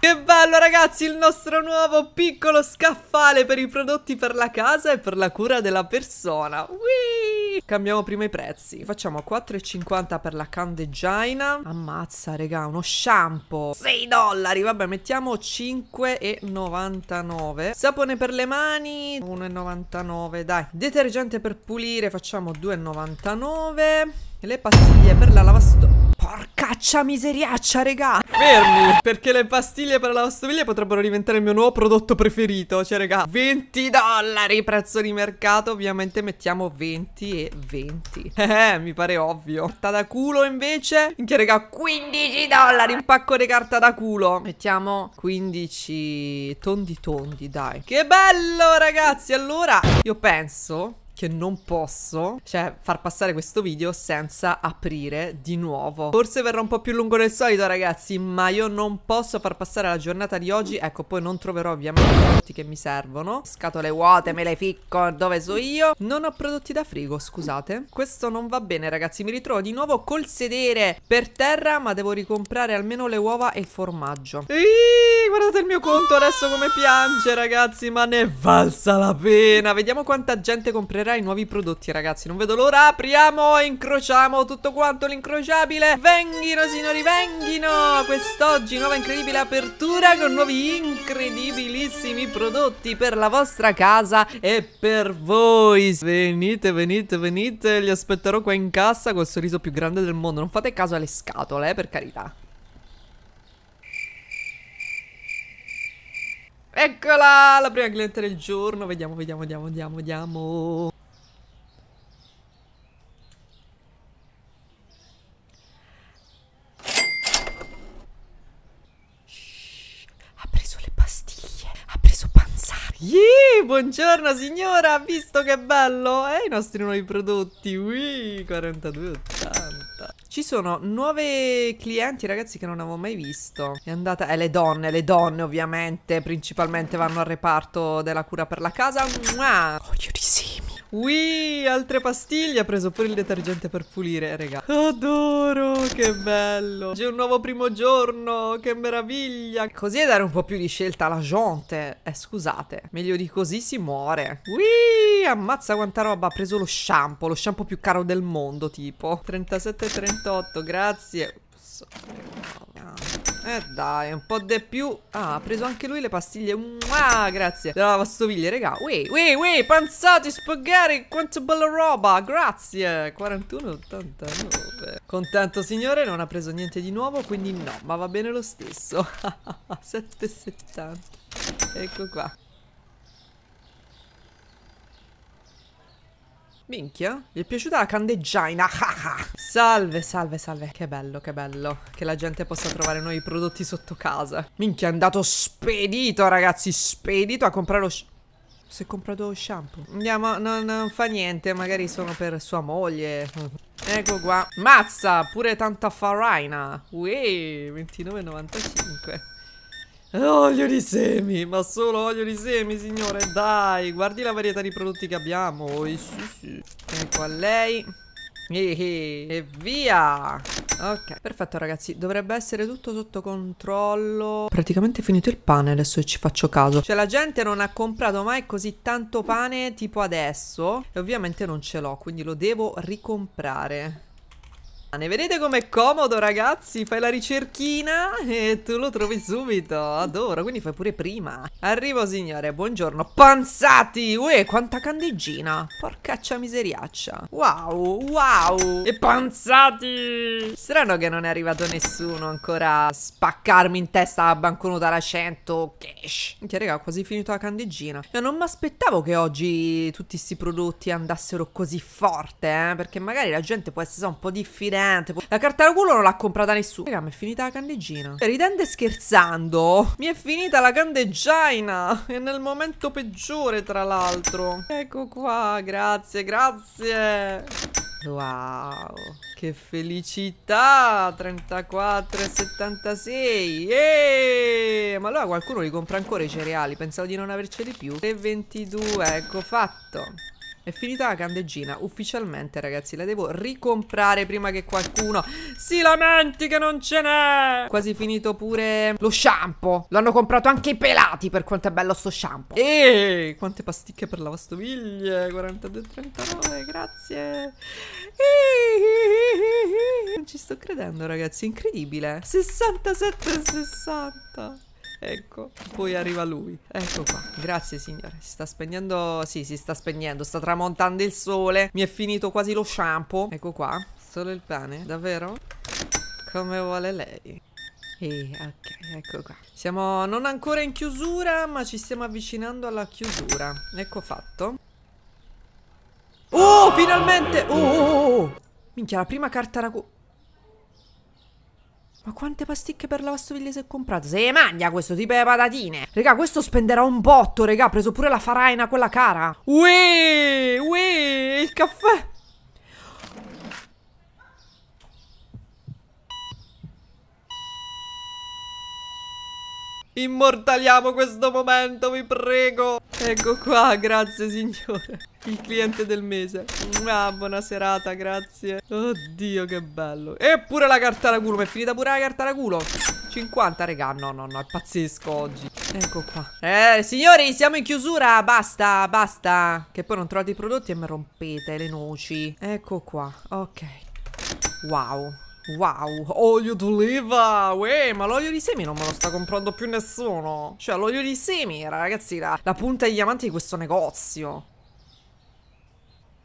che bello ragazzi il nostro nuovo piccolo scaffale per i prodotti per la casa e per la cura della persona. Whee! Cambiamo prima i prezzi. Facciamo 4,50 per la candeggina. Ammazza, regà, uno shampoo. 6 dollari. Vabbè, mettiamo 5,99. Sapone per le mani, 1,99. Dai, detergente per pulire, facciamo 2,99. Le pastiglie per la lavastoviglie. Porcaccia miseriaccia, regà! Fermi! Perché le pastiglie per la lavastoviglie potrebbero diventare il mio nuovo prodotto preferito. Cioè, regà, 20 dollari prezzo di mercato. Ovviamente mettiamo 20,99 20. Eh, eh, mi pare ovvio. Carta da culo invece? che raga, 15 dollari un pacco di carta da culo. Mettiamo 15 tondi tondi, dai. Che bello, ragazzi. Allora, io penso che non posso, cioè, far passare questo video senza aprire di nuovo. Forse verrà un po' più lungo del solito, ragazzi, ma io non posso far passare la giornata di oggi. Ecco, poi non troverò ovviamente i prodotti che mi servono. Scatole vuote, me le ficco, dove so io? Non ho prodotti da frigo, scusate. Questo non va bene, ragazzi. Mi ritrovo di nuovo col sedere per terra, ma devo ricomprare almeno le uova e il formaggio. Ehi, guardate il mio conto adesso come piange, ragazzi, ma ne è valsa la pena. Vediamo quanta gente comprerà i nuovi prodotti ragazzi Non vedo l'ora Apriamo e incrociamo tutto quanto l'incrociabile Venghino signori venghino Quest'oggi nuova incredibile apertura Con nuovi incredibilissimi prodotti Per la vostra casa e per voi Venite venite venite Li aspetterò qua in cassa col sorriso più grande del mondo Non fate caso alle scatole eh, per carità Eccola la prima cliente del giorno. Vediamo, vediamo, vediamo, vediamo, vediamo. Yeah, buongiorno signora, visto che bello? E eh, i nostri nuovi prodotti, Wii 4280 Ci sono nuove clienti ragazzi che non avevo mai visto È andata, eh le donne, le donne ovviamente Principalmente vanno al reparto della cura per la casa Mua! Coglionisimi Ui, altre pastiglie. Ha preso pure il detergente per pulire, raga. Adoro, che bello. C'è un nuovo primo giorno, che meraviglia. Così è dare un po' più di scelta alla gente. Eh, scusate, meglio di così si muore. Ui, ammazza quanta roba. Ha preso lo shampoo, lo shampoo più caro del mondo, tipo. 37,38, grazie cazzo. Eh dai, un po' di più. Ah, ha preso anche lui le pastiglie. Ah, grazie. Della lavastoviglie, regà. Ui, ui, ui, panzati, spaghetti, quanta bella roba. Grazie. 41,89. Contento, signore, non ha preso niente di nuovo, quindi no, ma va bene lo stesso. 7,70. Ecco qua. Minchia, gli è piaciuta la candeggina, Salve, salve, salve. Che bello, che bello. Che la gente possa trovare noi prodotti sotto casa. Minchia, è andato spedito, ragazzi, spedito a comprare lo... shampoo Si è comprato lo shampoo. Andiamo, non, non fa niente, magari sono per sua moglie. Ecco qua. Mazza, pure tanta farina Uè, 29,95. Olio di semi, ma solo olio di semi, signore, dai Guardi la varietà di prodotti che abbiamo eh, sì, sì. Ecco a lei eh, eh, e via Ok, perfetto ragazzi, dovrebbe essere tutto sotto controllo Praticamente è finito il pane, adesso ci faccio caso Cioè la gente non ha comprato mai così tanto pane tipo adesso E ovviamente non ce l'ho, quindi lo devo ricomprare ne vedete com'è comodo ragazzi? Fai la ricerchina e tu lo trovi subito Adoro, quindi fai pure prima Arrivo signore, buongiorno Panzati! Uè, quanta candeggina Porcaccia miseriaccia Wow, wow E panzati! Strano che non è arrivato nessuno ancora a spaccarmi in testa la banconota da 100 cash Minchia raga, ho quasi finito la candeggina Io non mi aspettavo che oggi tutti questi prodotti andassero così forte eh? Perché magari la gente può essere un po' diffidente niente. La carta al culo non l'ha comprata nessuno. Raga, mi è finita la candeggina. Ridendo e scherzando, mi è finita la candeggina. E nel momento peggiore, tra l'altro. Ecco qua, grazie, grazie. Wow, che felicità! 34,76. Yeah! Ma allora qualcuno li compra ancora i cereali? Pensavo di non averceli più. 3,22, ecco fatto. È finita la candeggina, ufficialmente ragazzi la devo ricomprare prima che qualcuno si lamenti che non ce n'è Quasi finito pure lo shampoo, l'hanno comprato anche i pelati per quanto è bello sto shampoo Eeeh, quante pasticche per lavastoviglie, 42,39, grazie Eeeh, Non ci sto credendo ragazzi, incredibile, 67,60 ecco, poi arriva lui. Ecco qua. Grazie signore. Si sta spegnendo, sì, si sta spegnendo, sta tramontando il sole. Mi è finito quasi lo shampoo. Ecco qua. Solo il pane, davvero? Come vuole lei. Ehi, ok, ecco qua. Siamo non ancora in chiusura, ma ci stiamo avvicinando alla chiusura. Ecco fatto. Oh, finalmente! Oh, oh, oh. oh. Minchia, la prima carta raccolta. Ma quante pasticche per la lavastoviglie si è comprato? Se le mangia questo tipo di patatine. Regà, questo spenderà un botto, regà. Ha preso pure la faraina, quella cara. Uè, uè, il caffè. Immortaliamo questo momento, vi prego. Ecco qua, grazie signore. Il cliente del mese. Ah, buona serata, grazie. Oddio, che bello. Eppure la carta da culo. Mi è finita pure la carta da culo. 50, regà. No, no, no, è pazzesco oggi. Ecco qua. Eh, signori, siamo in chiusura. Basta, basta. Che poi non trovate i prodotti e mi rompete le noci. Ecco qua. Ok. Wow. Wow, olio d'oliva Uè, ma l'olio di semi non me lo sta comprando più nessuno Cioè, l'olio di semi, ragazzi, la, la punta e diamanti di questo negozio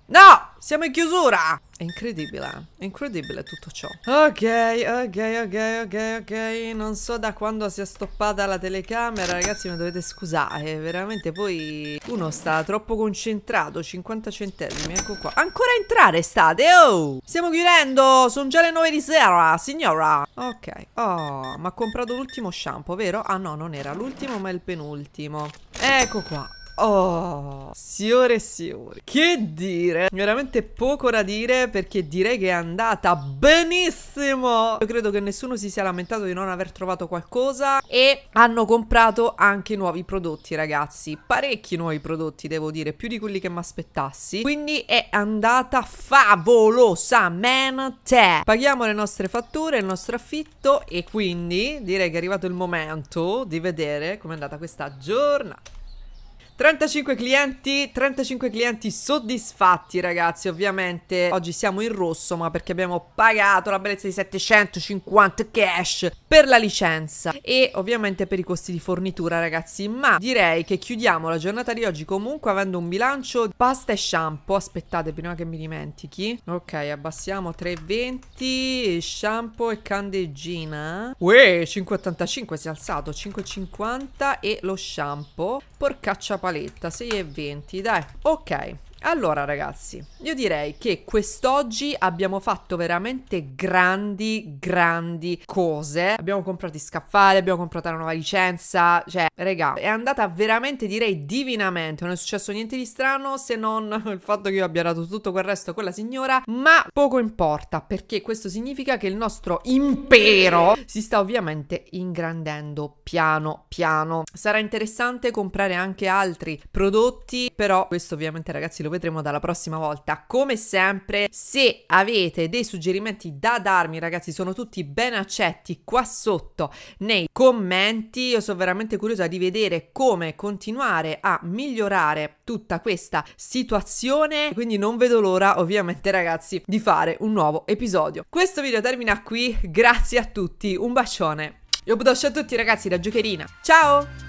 No! Siamo in chiusura! È incredibile, è eh. incredibile tutto ciò. Ok, ok, ok, ok, ok. Non so da quando si è stoppata la telecamera, ragazzi, mi dovete scusare. Veramente poi uno sta troppo concentrato. 50 centesimi, ecco qua. Ancora entrare state, oh! Stiamo chiudendo, sono già le 9 di sera, signora. Ok, oh, ma ha comprato l'ultimo shampoo, vero? Ah no, non era l'ultimo, ma il penultimo. Ecco qua, Oh, signore e signori, che dire? Veramente poco da dire perché direi che è andata benissimo. Io credo che nessuno si sia lamentato di non aver trovato qualcosa e hanno comprato anche nuovi prodotti, ragazzi. Parecchi nuovi prodotti, devo dire, più di quelli che mi aspettassi. Quindi è andata favolosamente. Paghiamo le nostre fatture, il nostro affitto e quindi direi che è arrivato il momento di vedere com'è andata questa giornata. 35 clienti, 35 clienti soddisfatti ragazzi, ovviamente oggi siamo in rosso ma perché abbiamo pagato la bellezza di 750 cash per la licenza e ovviamente per i costi di fornitura ragazzi ma direi che chiudiamo la giornata di oggi comunque avendo un bilancio pasta e shampoo aspettate prima che mi dimentichi ok abbassiamo 3,20 shampoo e candeggina uè 5,85 si è alzato 5,50 e lo shampoo porcaccia paletta 6,20 dai ok allora ragazzi, io direi che quest'oggi abbiamo fatto veramente grandi, grandi cose. Abbiamo comprato i scaffali, abbiamo comprato la nuova licenza, cioè regà, è andata veramente direi divinamente. Non è successo niente di strano se non il fatto che io abbia dato tutto quel resto a quella signora, ma poco importa perché questo significa che il nostro impero si sta ovviamente ingrandendo piano piano. Sarà interessante comprare anche altri prodotti, però questo ovviamente ragazzi lo vedremo dalla prossima volta. Come sempre, se avete dei suggerimenti da darmi, ragazzi, sono tutti ben accetti qua sotto nei commenti. Io sono veramente curiosa di vedere come continuare a migliorare tutta questa situazione, quindi non vedo l'ora, ovviamente, ragazzi, di fare un nuovo episodio. Questo video termina qui. Grazie a tutti, un bacione. Io budosh a tutti ragazzi da Giocherina. Ciao!